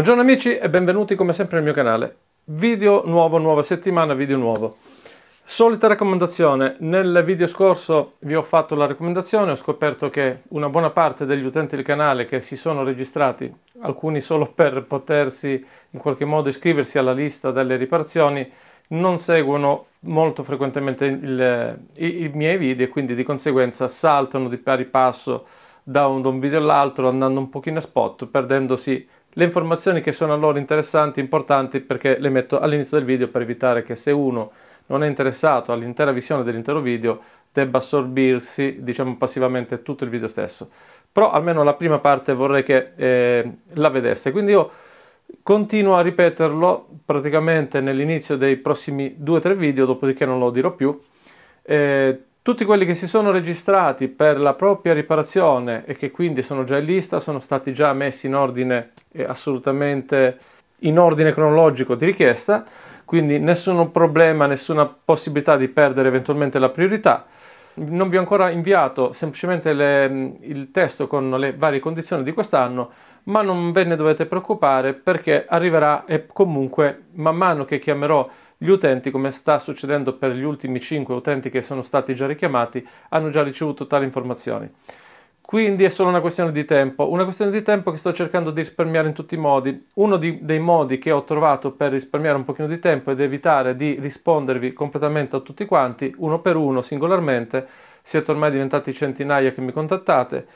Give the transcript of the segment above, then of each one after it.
Buongiorno amici e benvenuti come sempre al mio canale. Video nuovo, nuova settimana, video nuovo. Solita raccomandazione, nel video scorso vi ho fatto la raccomandazione, ho scoperto che una buona parte degli utenti del canale che si sono registrati, alcuni solo per potersi in qualche modo iscriversi alla lista delle riparazioni, non seguono molto frequentemente il, i, i, miei video e quindi di conseguenza saltano di pari passo da un, da un video all'altro andando un pochino a spot, perdendosi le informazioni che sono a loro interessanti, importanti, perché le metto all'inizio del video per evitare che se uno non è interessato all'intera visione dell'intero video debba assorbirsi, diciamo, passivamente tutto il video stesso. Però almeno la prima parte vorrei che eh, la vedesse. Quindi io continuo a ripeterlo praticamente nell'inizio dei prossimi due o tre video, dopodiché non lo dirò più. Eh, tutti quelli che si sono registrati per la propria riparazione e che quindi sono già in lista sono stati già messi in ordine assolutamente in ordine cronologico di richiesta, quindi nessun problema, nessuna possibilità di perdere eventualmente la priorità. Non vi ho ancora inviato semplicemente le, il testo con le varie condizioni di quest'anno, ma non ve ne dovete preoccupare perché arriverà e comunque man mano che chiamerò gli utenti, come sta succedendo per gli ultimi 5 utenti che sono stati già richiamati, hanno già ricevuto tali informazioni. Quindi è solo una questione di tempo, una questione di tempo che sto cercando di risparmiare in tutti i modi. Uno di, dei modi che ho trovato per risparmiare un pochino di tempo ed evitare di rispondervi completamente a tutti quanti, uno per uno, singolarmente, siete ormai diventati centinaia che mi contattate,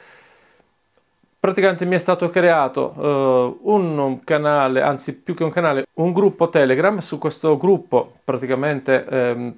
praticamente mi è stato creato eh, un canale, anzi più che un canale, un gruppo Telegram. Su questo gruppo praticamente ehm,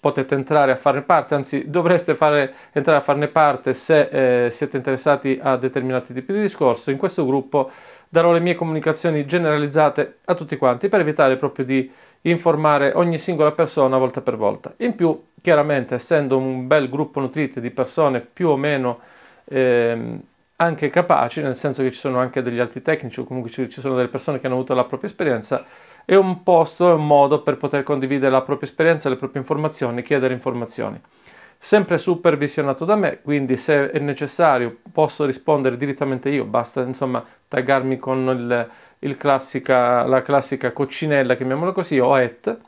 potete entrare a farne parte, anzi dovreste fare, entrare a farne parte se eh, siete interessati a determinati tipi di discorso. In questo gruppo darò le mie comunicazioni generalizzate a tutti quanti per evitare proprio di informare ogni singola persona volta per volta. In più, chiaramente, essendo un bel gruppo nutrito di persone più o meno... Ehm, anche capaci, nel senso che ci sono anche degli altri tecnici o comunque ci, sono delle persone che hanno avuto la propria esperienza, è un posto, è un modo per poter condividere la propria esperienza, le proprie informazioni, chiedere informazioni. Sempre supervisionato da me, quindi se è necessario posso rispondere direttamente io, basta insomma taggarmi con il, il classica, la classica coccinella, chiamiamola così, o et,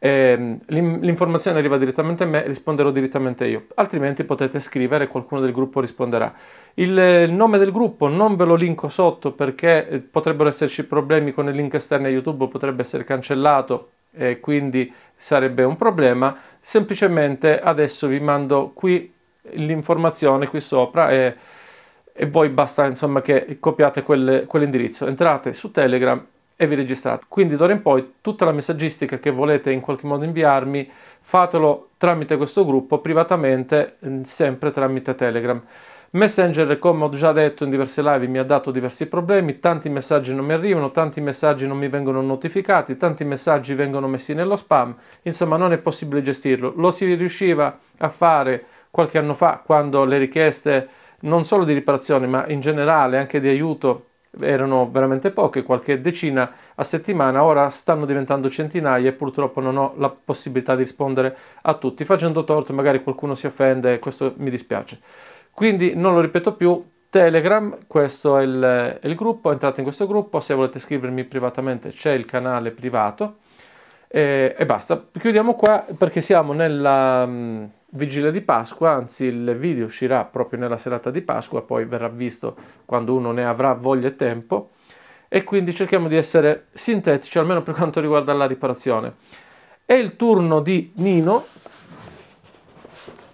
eh, l'informazione arriva direttamente a me e risponderò direttamente io, altrimenti potete scrivere e qualcuno del gruppo risponderà. Il nome del gruppo non ve lo linko sotto perché eh, potrebbero esserci problemi con il link esterno a YouTube, potrebbe essere cancellato e quindi sarebbe un problema. Semplicemente adesso vi mando qui l'informazione qui sopra e, e voi basta insomma che copiate quell'indirizzo. Entrate su Telegram e vi registrate. Quindi d'ora in poi tutta la messaggistica che volete in qualche modo inviarmi fatelo tramite questo gruppo privatamente, mm, sempre tramite Telegram. Messenger, come ho già detto in diverse live, mi ha dato diversi problemi, tanti messaggi non mi arrivano, tanti messaggi non mi vengono notificati, tanti messaggi vengono messi nello spam, insomma non è possibile gestirlo. Lo si riusciva a fare qualche anno fa quando le richieste non solo di riparazione ma in generale anche di aiuto erano veramente poche, qualche decina a settimana, ora stanno diventando centinaia e purtroppo non ho la possibilità di rispondere a tutti, facendo torto magari qualcuno si offende e questo mi dispiace. Quindi non lo ripeto più, Telegram, questo è il, il gruppo, entrate in questo gruppo, se volete scrivermi privatamente c'è il canale privato e, e basta. Chiudiamo qua perché siamo nella vigilia di Pasqua, anzi il video uscirà proprio nella serata di Pasqua, poi verrà visto quando uno ne avrà voglia e tempo e quindi cerchiamo di essere sintetici almeno per quanto riguarda la riparazione. È il turno di Nino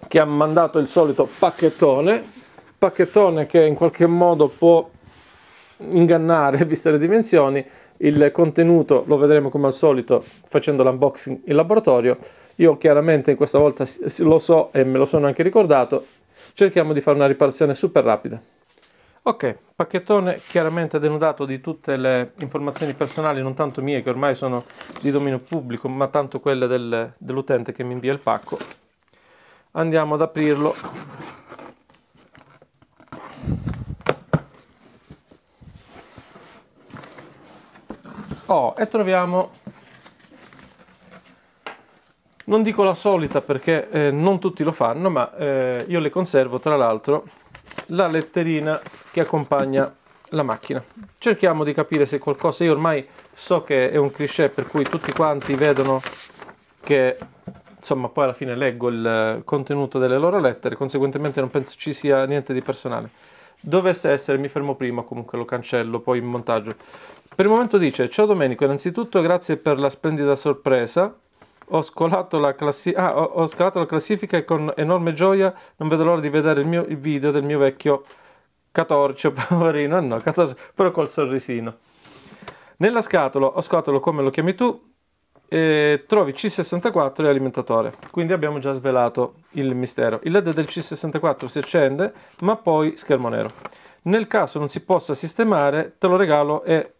che ha mandato il solito pacchettone, pacchettone che in qualche modo può ingannare, viste le dimensioni, il contenuto lo vedremo come al solito facendo l'unboxing in laboratorio io chiaramente questa volta lo so e me lo sono anche ricordato, cerchiamo di fare una riparazione super rapida. Ok, pacchettone chiaramente denudato di tutte le informazioni personali, non tanto mie che ormai sono di dominio pubblico, ma tanto quelle del, dell'utente che mi invia il pacco. Andiamo ad aprirlo. Oh, e troviamo non dico la solita perché eh, non tutti lo fanno, ma eh, io le conservo tra l'altro la letterina che accompagna la macchina. Cerchiamo di capire se qualcosa, io ormai so che è un cliché per cui tutti quanti vedono che insomma poi alla fine leggo il eh, contenuto delle loro lettere, conseguentemente non penso ci sia niente di personale. Dovesse essere, mi fermo prima, comunque lo cancello poi in montaggio. Per il momento dice, ciao Domenico, innanzitutto grazie per la splendida sorpresa ho scalato, ah, ho, ho scalato la classifica e con enorme gioia non vedo l'ora di vedere il, mio, il video del mio vecchio Catorcio, poverino, no, Catorcio, però col sorrisino. Nella scatola, o scatola come lo chiami tu, eh, trovi C64 e alimentatore, quindi abbiamo già svelato il mistero. Il LED del C64 si accende, ma poi schermo nero. Nel caso non si possa sistemare, te lo regalo e...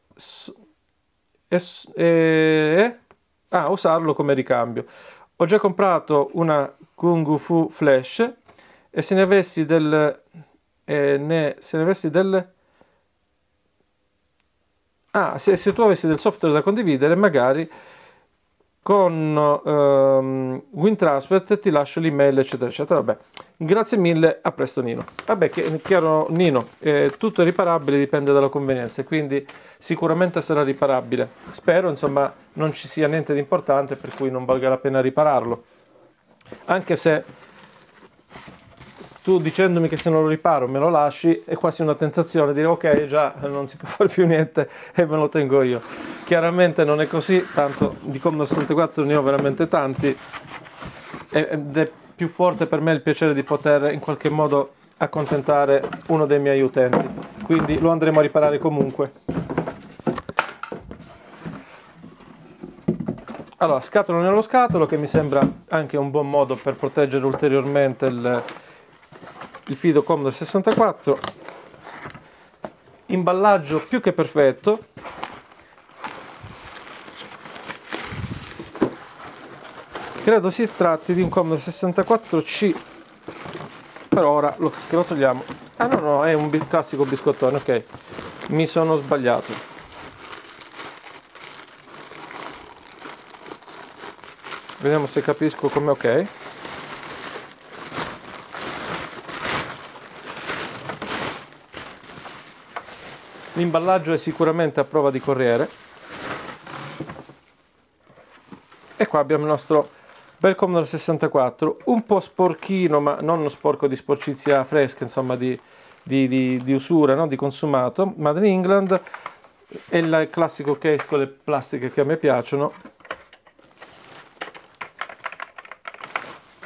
e, e a ah, usarlo come ricambio. Ho già comprato una Kung Fu Flash e se ne avessi del... Eh, ne, se ne avessi del... Ah, se, se tu avessi del software da condividere, magari con um, ehm, WinTransfer ti lascio l'email eccetera eccetera vabbè grazie mille a presto Nino vabbè che, chiaro Nino eh, tutto è riparabile dipende dalla convenienza quindi sicuramente sarà riparabile spero insomma non ci sia niente di importante per cui non valga la pena ripararlo anche se tu dicendomi che se non lo riparo me lo lasci è quasi una tentazione dire ok già non si può fare più niente e me lo tengo io chiaramente non è così, tanto di Commodore 64 ne ho veramente tanti ed è più forte per me il piacere di poter in qualche modo accontentare uno dei miei utenti, quindi lo andremo a riparare comunque. Allora, scatola nello scatolo che mi sembra anche un buon modo per proteggere ulteriormente il, il Fido Commodore 64. Imballaggio più che perfetto, Credo si tratti di un Commodore 64C. però ora lo, lo togliamo. Ah no, no, è un classico biscottone, ok. Mi sono sbagliato. Vediamo se capisco come ok. L'imballaggio è sicuramente a prova di corriere. E qua abbiamo il nostro bel Commodore 64, un po' sporchino, ma non sporco di sporcizia fresca, insomma di, di, di, di usura, no? di consumato, Made in England, è il classico case con le plastiche che a me piacciono,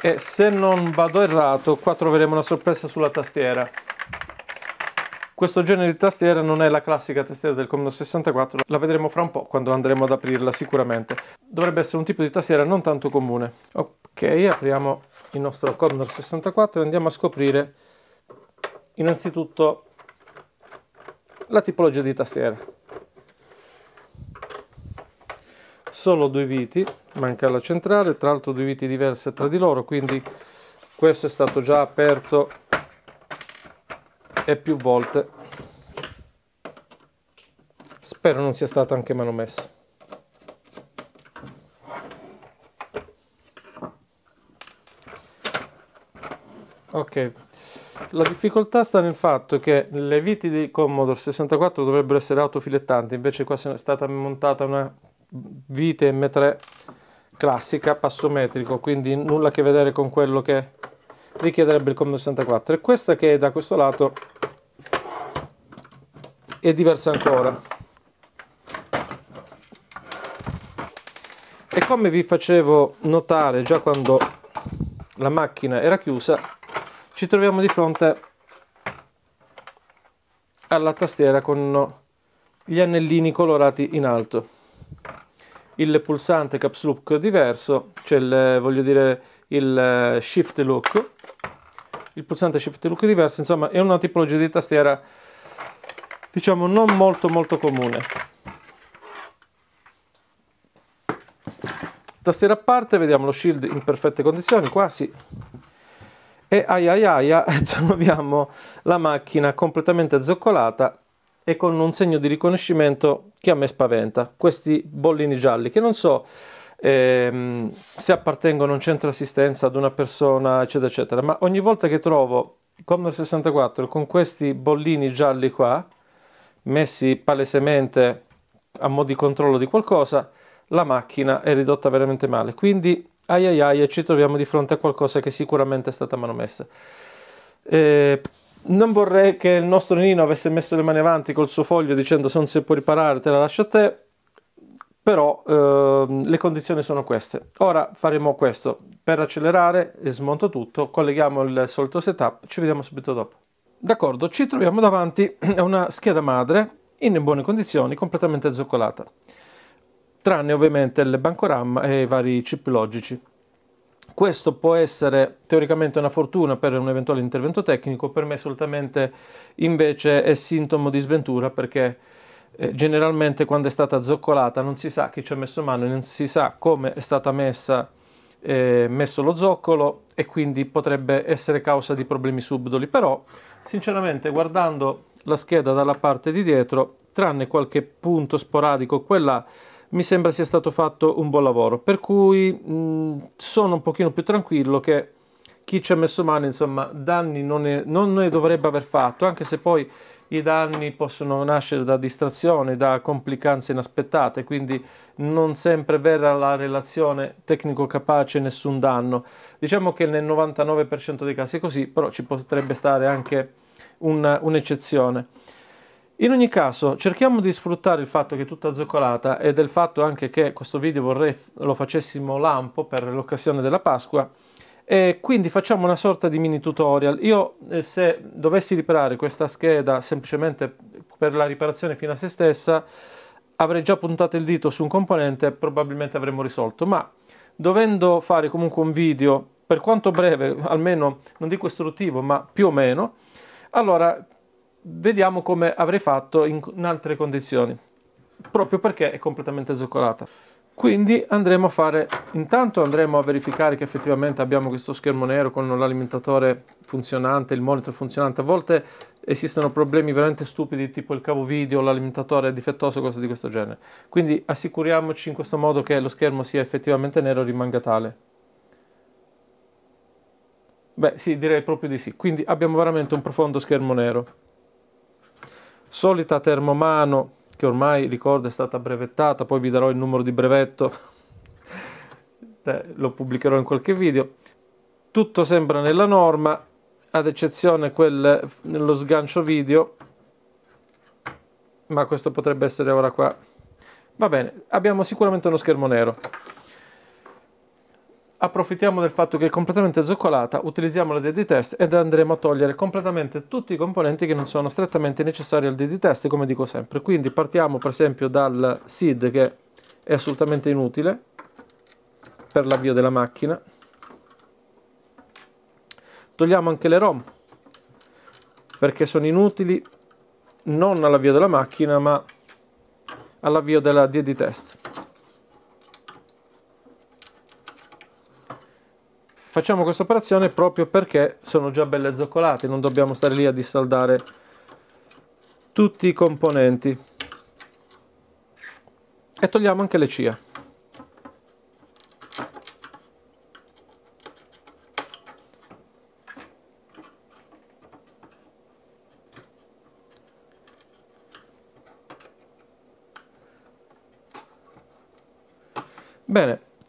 e se non vado errato qua troveremo una sorpresa sulla tastiera questo genere di tastiera non è la classica tastiera del Commodore 64, la vedremo fra un po' quando andremo ad aprirla sicuramente. Dovrebbe essere un tipo di tastiera non tanto comune. Ok, apriamo il nostro Commodore 64 e andiamo a scoprire innanzitutto la tipologia di tastiera. Solo due viti, manca la centrale, tra l'altro due viti diverse tra di loro, quindi questo è stato già aperto e più volte spero non sia stato anche manomesso ok la difficoltà sta nel fatto che le viti di Commodore 64 dovrebbero essere autofilettanti invece qua è stata montata una vite M3 classica passometrico quindi nulla a che vedere con quello che richiederebbe il COM 64 e questa che è da questo lato è diversa ancora e come vi facevo notare già quando la macchina era chiusa ci troviamo di fronte alla tastiera con gli anellini colorati in alto il pulsante caps look diverso c'è cioè il voglio dire il eh, shift look il pulsante shift look diverso, insomma è una tipologia di tastiera diciamo non molto molto comune. Tastiera a parte, vediamo lo shield in perfette condizioni, quasi. E ai ai ai troviamo la macchina completamente zoccolata e con un segno di riconoscimento che a me spaventa, questi bollini gialli che non so ehm, se appartengono a un centro assistenza ad una persona, eccetera, eccetera. Ma ogni volta che trovo Commodore 64 con questi bollini gialli qua, messi palesemente a mo' di controllo di qualcosa, la macchina è ridotta veramente male. Quindi, ai ai ai, ci troviamo di fronte a qualcosa che sicuramente è stata manomessa. Eh, non vorrei che il nostro Nino avesse messo le mani avanti col suo foglio dicendo se non si può riparare te la lascio a te, però ehm, le condizioni sono queste. Ora faremo questo, per accelerare smonto tutto, colleghiamo il solito setup, ci vediamo subito dopo. D'accordo, ci troviamo davanti a una scheda madre in buone condizioni, completamente zoccolata, tranne ovviamente il bancoram e i vari chip logici. Questo può essere teoricamente una fortuna per un eventuale intervento tecnico, per me solitamente invece è sintomo di sventura perché eh, generalmente quando è stata zoccolata non si sa chi ci ha messo mano, non si sa come è stata messa eh, messo lo zoccolo e quindi potrebbe essere causa di problemi subdoli. Però, sinceramente, guardando la scheda dalla parte di dietro, tranne qualche punto sporadico, quella mi sembra sia stato fatto un buon lavoro. Per cui mh, mm, sono un pochino più tranquillo che chi ci ha messo mano, insomma, danni non ne, non ne dovrebbe aver fatto, anche se poi i danni possono nascere da distrazioni, da complicanze inaspettate, quindi non sempre verrà la relazione tecnico capace nessun danno. Diciamo che nel 99% dei casi è così, però ci potrebbe stare anche un'eccezione. in ogni caso cerchiamo di sfruttare il fatto che è tutta zoccolata e del fatto anche che questo video vorrei lo facessimo lampo per l'occasione della Pasqua, e quindi facciamo una sorta di mini tutorial. Io eh, se dovessi riparare questa scheda semplicemente per la riparazione fino a se stessa, avrei già puntato il dito su un componente e probabilmente avremmo risolto, ma dovendo fare comunque un video, per quanto breve, almeno non dico istruttivo, ma più o meno, allora vediamo come avrei fatto in, altre condizioni, proprio perché è completamente zuccolata quindi andremo a fare intanto andremo a verificare che effettivamente abbiamo questo schermo nero con l'alimentatore funzionante il monitor funzionante a volte esistono problemi veramente stupidi tipo il cavo video l'alimentatore è difettoso cose di questo genere quindi assicuriamoci in questo modo che lo schermo sia effettivamente nero e rimanga tale beh sì direi proprio di sì quindi abbiamo veramente un profondo schermo nero solita termomano che ormai ricordo è stata brevettata, poi vi darò il numero di brevetto, lo pubblicherò in qualche video. Tutto sembra nella norma, ad eccezione quel, nello sgancio video, ma questo potrebbe essere ora qua. Va bene, abbiamo sicuramente uno schermo nero approfittiamo del fatto che è completamente zoccolata, utilizziamo la DD test ed andremo a togliere completamente tutti i componenti che non sono strettamente necessari al DD test come dico sempre. Quindi partiamo per esempio dal SID che è assolutamente inutile per l'avvio della macchina. Togliamo anche le ROM perché sono inutili non all'avvio della macchina ma all'avvio della DD test. Facciamo questa operazione proprio perché sono già belle zoccolate, non dobbiamo stare lì a dissaldare tutti i componenti. E togliamo anche le cia.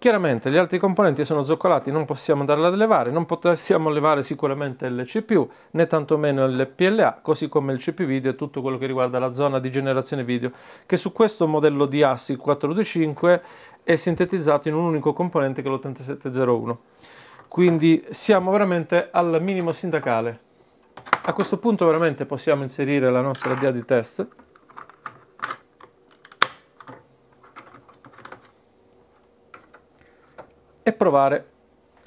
Chiaramente gli altri componenti sono zoccolati, non possiamo andarli a levare, non possiamo levare sicuramente il CPU, né tantomeno il PLA, così come il CPU video e tutto quello che riguarda la zona di generazione video, che su questo modello di ASI 425 è sintetizzato in un unico componente che è l'8701. Quindi siamo veramente al minimo sindacale. A questo punto veramente possiamo inserire la nostra DIA di test. e provare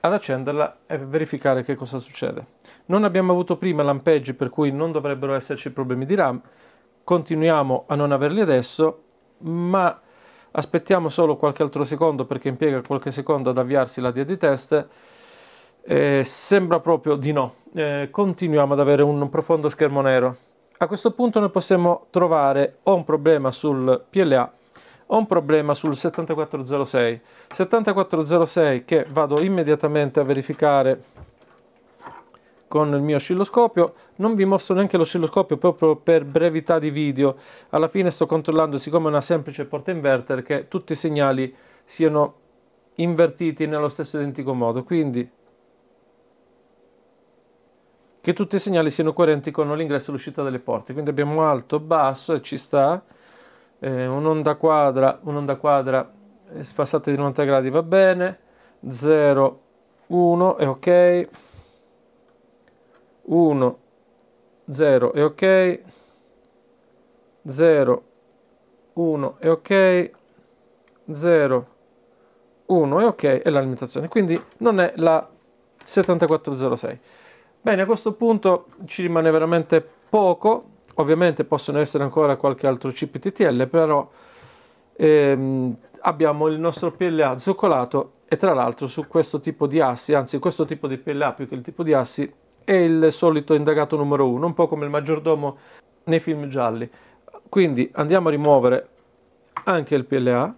ad accenderla e verificare che cosa succede. Non abbiamo avuto prima lampeggi per cui non dovrebbero esserci problemi di RAM, continuiamo a non averli adesso, ma aspettiamo solo qualche altro secondo perché impiega qualche secondo ad avviarsi la DIA di test. Eh, sembra proprio di no, eh, continuiamo ad avere un profondo schermo nero. A questo punto noi possiamo trovare o un problema sul PLA ho un problema sul 7406. 7406 che vado immediatamente a verificare con il mio oscilloscopio, non vi mostro neanche l'oscilloscopio proprio per brevità di video, alla fine sto controllando siccome è una semplice porta inverter che tutti i segnali siano invertiti nello stesso identico modo, quindi che tutti i segnali siano coerenti con l'ingresso e l'uscita delle porte, quindi abbiamo alto, basso e ci sta, eh, un'onda quadra, un'onda quadra eh, spassata di 90 gradi va bene, 0, 1 è ok, 1, 0 è ok, 0, 1 è ok, 0, 1 è ok e la limitazione, quindi non è la 7406. Bene, a questo punto ci rimane veramente poco Ovviamente possono essere ancora qualche altro chip TTL, però ehm, abbiamo il nostro PLA zoccolato e tra l'altro su questo tipo di assi, anzi questo tipo di PLA più che il tipo di assi, è il solito indagato numero uno, un po' come il maggiordomo nei film gialli. Quindi andiamo a rimuovere anche il PLA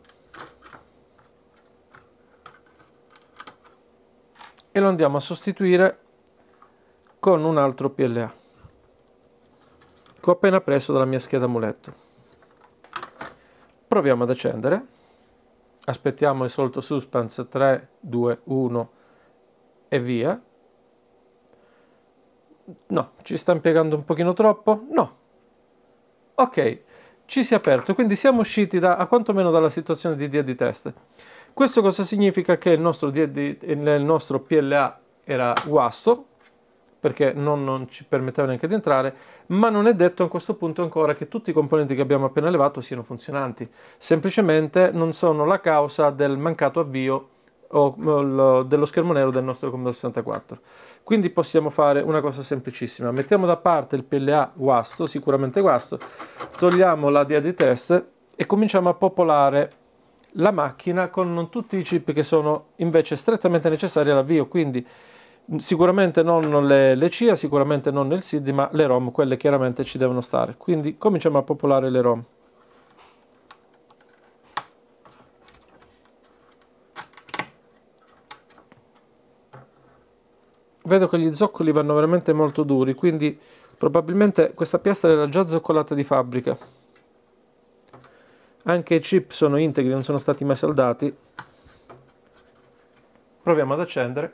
e lo andiamo a sostituire con un altro PLA ecco appena preso dalla mia scheda muletto. Proviamo ad accendere. Aspettiamo il solito suspense 3, 2, 1 e via. No, ci sta impiegando un pochino troppo? No. Ok, ci si è aperto, quindi siamo usciti da, a quantomeno dalla situazione di dia di test. Questo cosa significa? Che il nostro, DD, il nostro PLA era guasto, perché non, non, ci permetteva neanche di entrare, ma non è detto a questo punto ancora che tutti i componenti che abbiamo appena elevato siano funzionanti, semplicemente non sono la causa del mancato avvio o dello schermo nero del nostro Commodore 64. Quindi possiamo fare una cosa semplicissima, mettiamo da parte il PLA guasto, sicuramente guasto, togliamo la dia di test e cominciamo a popolare la macchina con tutti i chip che sono invece strettamente necessari all'avvio, quindi sicuramente non le, le CIA, sicuramente non il SID, ma le ROM, quelle chiaramente ci devono stare. Quindi cominciamo a popolare le ROM. Vedo che gli zoccoli vanno veramente molto duri, quindi probabilmente questa piastra era già zoccolata di fabbrica. Anche i chip sono integri, non sono stati mai saldati. Proviamo ad accendere.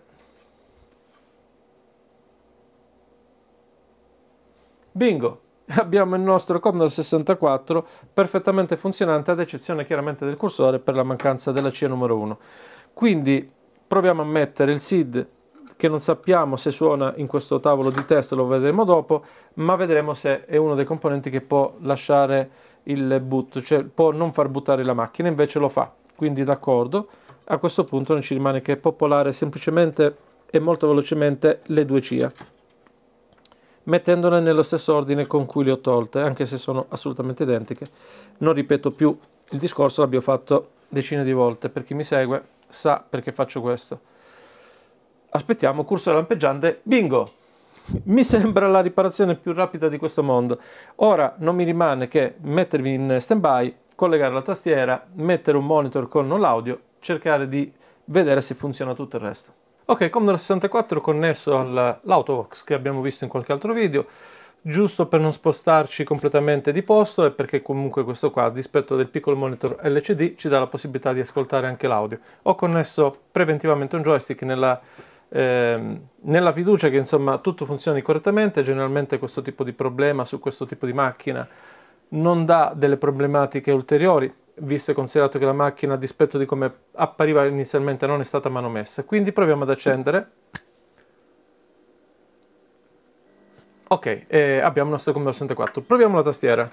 Bingo! Abbiamo il nostro Commodore 64 perfettamente funzionante, ad eccezione chiaramente del cursore per la mancanza della CIA numero 1. Quindi proviamo a mettere il SID che non sappiamo se suona in questo tavolo di test, lo vedremo dopo, ma vedremo se è uno dei componenti che può lasciare il boot, cioè può non far buttare la macchina, invece lo fa. Quindi d'accordo, a questo punto non ci rimane che popolare semplicemente e molto velocemente le due CIA mettendole nello stesso ordine con cui le ho tolte, anche se sono assolutamente identiche. Non ripeto più il discorso, l'abbiamo fatto decine di volte, per chi mi segue sa perché faccio questo. Aspettiamo cursore lampeggiante, bingo! Mi sembra la riparazione più rapida di questo mondo. Ora non mi rimane che mettervi in standby, collegare la tastiera, mettere un monitor con l'audio, cercare di vedere se funziona tutto il resto. Ok, Commodore 64 connesso all'Autovox che abbiamo visto in qualche altro video, giusto per non spostarci completamente di posto e perché comunque questo qua, a dispetto del piccolo monitor LCD, ci dà la possibilità di ascoltare anche l'audio. Ho connesso preventivamente un joystick nella ehm, nella fiducia che insomma tutto funzioni correttamente, generalmente questo tipo di problema su questo tipo di macchina non dà delle problematiche ulteriori, visto e considerato che la macchina, a dispetto di come appariva inizialmente, non è stata manomessa. Quindi proviamo ad accendere. Ok, eh, abbiamo il nostro Commodore 64. Proviamo la tastiera.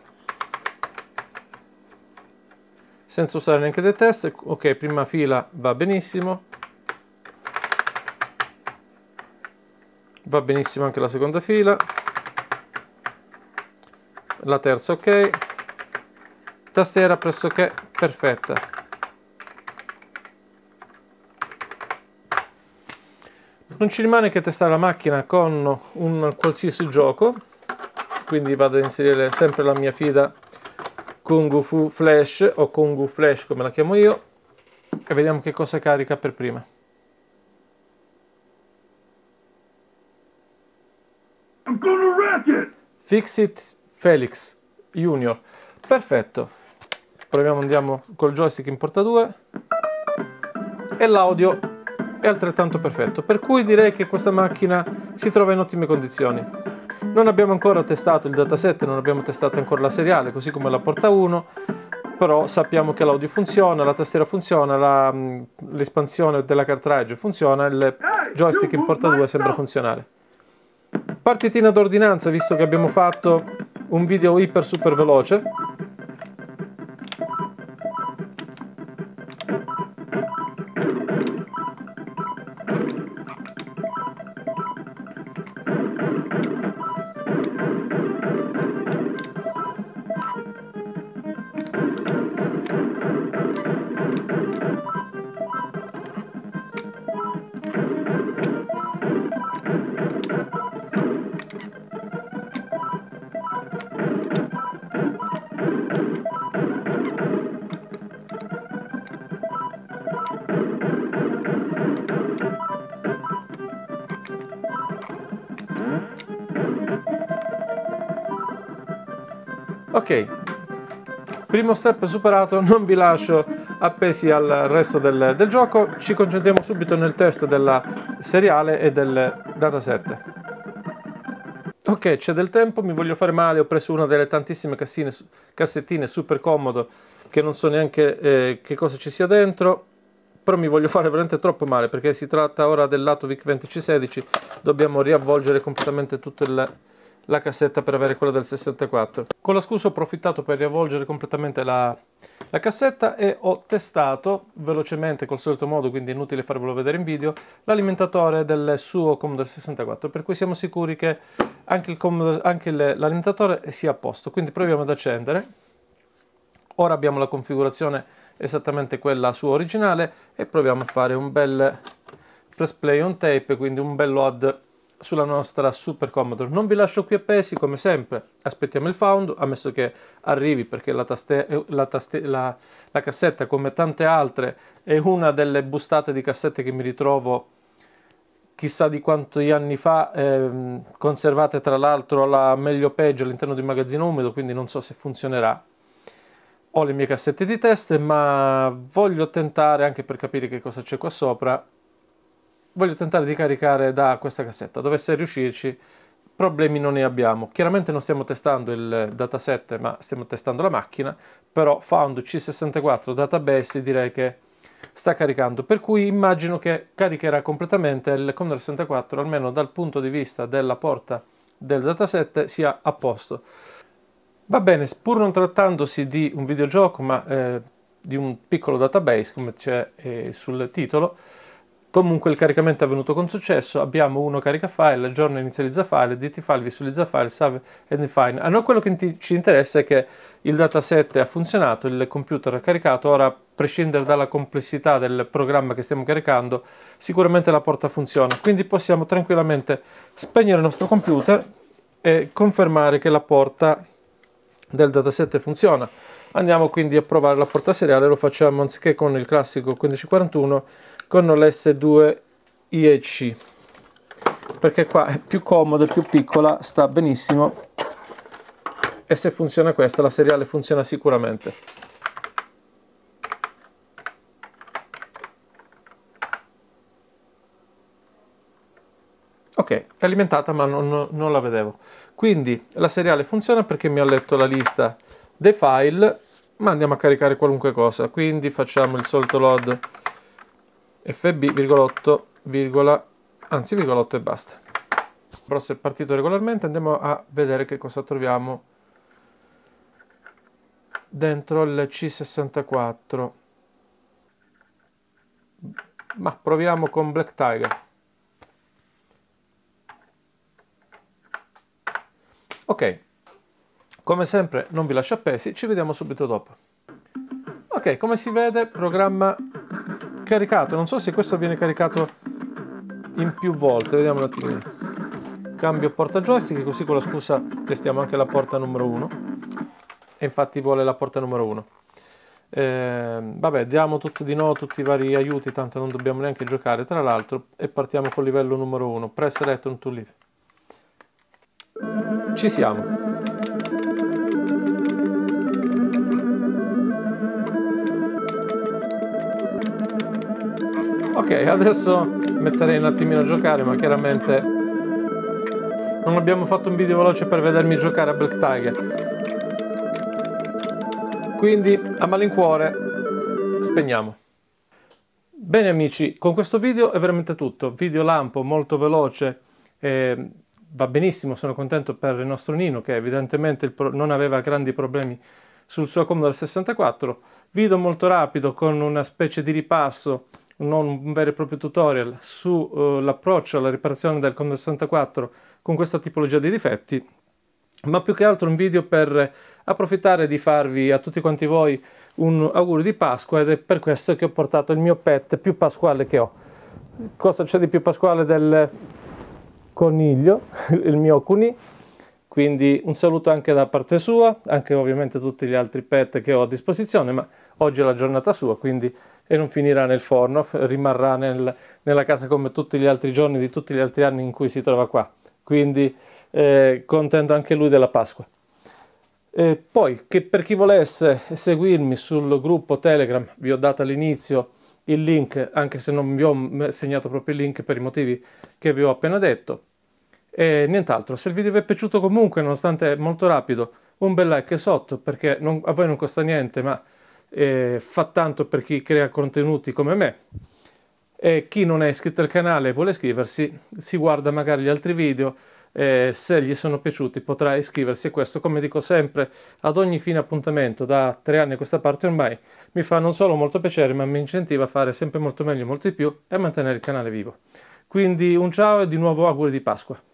Senza usare neanche dei test. Ok, prima fila va benissimo. Va benissimo anche la seconda fila. La terza ok tastiera pressoché perfetta. Non ci rimane che testare la macchina con un qualsiasi gioco, quindi vado ad inserire sempre la mia fida Kung Fu Flash o Kung Fu Flash come la chiamo io e vediamo che cosa carica per prima. Fix it Felix Junior. Perfetto proviamo andiamo col joystick in porta 2 e l'audio è altrettanto perfetto per cui direi che questa macchina si trova in ottime condizioni non abbiamo ancora testato il dataset non abbiamo testato ancora la seriale così come la porta 1 però sappiamo che l'audio funziona, la tastiera funziona, mm, l'espansione della cartridge funziona, il joystick in porta 2 sembra funzionare. Partitina d'ordinanza, visto che abbiamo fatto un video iper super veloce, Ok, primo step superato, non vi lascio appesi al resto del, del gioco, ci concentriamo subito nel test della seriale e del dataset. Ok, c'è del tempo, mi voglio fare male, ho preso una delle tantissime cassine, cassettine super comodo che non so neanche eh, che cosa ci sia dentro, però mi voglio fare veramente troppo male perché si tratta ora del lato VIC 2516, dobbiamo riavvolgere completamente tutto il la cassetta per avere quella del 64. Con la scusa ho approfittato per riavvolgere completamente la, la cassetta e ho testato velocemente col solito modo, quindi inutile farvelo vedere in video, l'alimentatore del suo Commodore 64, per cui siamo sicuri che anche, l'alimentatore sia a posto. Quindi proviamo ad accendere. Ora abbiamo la configurazione esattamente quella sua originale e proviamo a fare un bel press play on tape, quindi un bel load sulla nostra Super Commodore. Non vi lascio qui appesi, come sempre, aspettiamo il found, ammesso che arrivi perché la, la, la, la cassetta, come tante altre, è una delle bustate di cassette che mi ritrovo chissà di quanti anni fa, ehm, conservate tra l'altro la meglio peggio all'interno di un magazzino umido, quindi non so se funzionerà. Ho le mie cassette di test, ma voglio tentare anche per capire che cosa c'è qua sopra voglio tentare di caricare da questa cassetta. Dovesse riuscirci, problemi non ne abbiamo. Chiaramente non stiamo testando il dataset, ma stiamo testando la macchina, però Found C64 Database direi che sta caricando, per cui immagino che caricherà completamente il Commodore 64, almeno dal punto di vista della porta del dataset sia a posto. Va bene, pur non trattandosi di un videogioco, ma eh, di un piccolo database, come c'è eh, sul titolo, Comunque il caricamento è avvenuto con successo, abbiamo uno carica file, aggiorna inizializza file, dt visualizza file, save e define. A noi quello che ci interessa è che il dataset ha funzionato, il computer ha caricato, ora a prescindere dalla complessità del programma che stiamo caricando, sicuramente la porta funziona. Quindi possiamo tranquillamente spegnere il nostro computer e confermare che la porta del dataset funziona. Andiamo quindi a provare la porta seriale, lo facciamo anziché con il classico 1541 con l'S2 IEC perché qua è più comoda, più piccola, sta benissimo e se funziona questa la seriale funziona sicuramente. Ok, è alimentata ma non, non la vedevo. Quindi la seriale funziona perché mi ha letto la lista dei file, ma andiamo a caricare qualunque cosa. Quindi facciamo il solito load fb,8, anzi virgola 8 e basta. Però se è partito regolarmente, andiamo a vedere che cosa troviamo dentro il C64. Ma proviamo con Black Tiger. Ok, come sempre non vi lascio appesi, ci vediamo subito dopo. Ok, come si vede, programma caricato, non so se questo viene caricato in più volte, vediamo un attimo. Cambio porta joystick, così con la scusa testiamo anche la porta numero 1. E infatti vuole la porta numero 1. Eh, vabbè, diamo tutto di nuovo tutti i vari aiuti, tanto non dobbiamo neanche giocare, tra l'altro, e partiamo col livello numero 1, press return to live. Ci siamo. Ok, adesso metterei un attimino a giocare, ma chiaramente non abbiamo fatto un video veloce per vedermi giocare a Black Tiger. Quindi, a malincuore, spegniamo. Bene amici, con questo video è veramente tutto. Video lampo, molto veloce, eh, va benissimo, sono contento per il nostro Nino che evidentemente non aveva grandi problemi sul suo Commodore 64. Video molto rapido con una specie di ripasso non un vero e proprio tutorial, sull'approccio eh, uh, alla riparazione del Commodore 64 con questa tipologia di difetti, ma più che altro un video per approfittare di farvi a tutti quanti voi un augurio di Pasqua ed è per questo che ho portato il mio pet più pasquale che ho. Cosa c'è di più pasquale del coniglio, il mio cuni? Quindi un saluto anche da parte sua, anche ovviamente tutti gli altri pet che ho a disposizione, ma oggi è la giornata sua, quindi e non finirà nel forno, rimarrà nel, nella casa come tutti gli altri giorni di tutti gli altri anni in cui si trova qua. Quindi eh, contento anche lui della Pasqua. E poi, che per chi volesse seguirmi sul gruppo Telegram, vi ho dato all'inizio il link, anche se non vi ho segnato proprio il link per i motivi che vi ho appena detto. E nient'altro, se il video vi è piaciuto comunque, nonostante molto rapido, un bel like sotto, perché non, a voi non costa niente, ma eh, fa tanto per chi crea contenuti come me e chi non è iscritto al canale e vuole iscriversi si guarda magari gli altri video eh, se gli sono piaciuti potrà iscriversi e questo come dico sempre ad ogni fine appuntamento da tre anni a questa parte ormai mi fa non solo molto piacere ma mi incentiva a fare sempre molto meglio molto di più e a mantenere il canale vivo quindi un ciao e di nuovo auguri di Pasqua